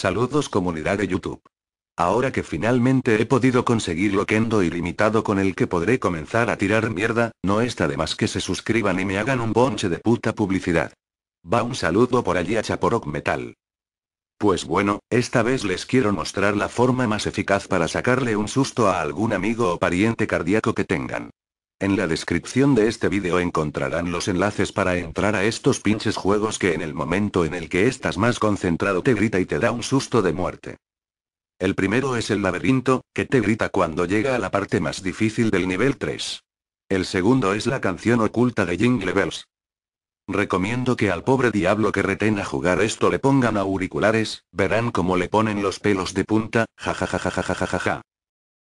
Saludos comunidad de YouTube. Ahora que finalmente he podido conseguir lo Kendo ilimitado con el que podré comenzar a tirar mierda, no está de más que se suscriban y me hagan un bonche de puta publicidad. Va un saludo por allí a Chaporok Metal. Pues bueno, esta vez les quiero mostrar la forma más eficaz para sacarle un susto a algún amigo o pariente cardíaco que tengan. En la descripción de este vídeo encontrarán los enlaces para entrar a estos pinches juegos que en el momento en el que estás más concentrado te grita y te da un susto de muerte. El primero es el laberinto, que te grita cuando llega a la parte más difícil del nivel 3. El segundo es la canción oculta de Jingle Bells. Recomiendo que al pobre diablo que a jugar esto le pongan auriculares, verán cómo le ponen los pelos de punta, jajajajajajaja.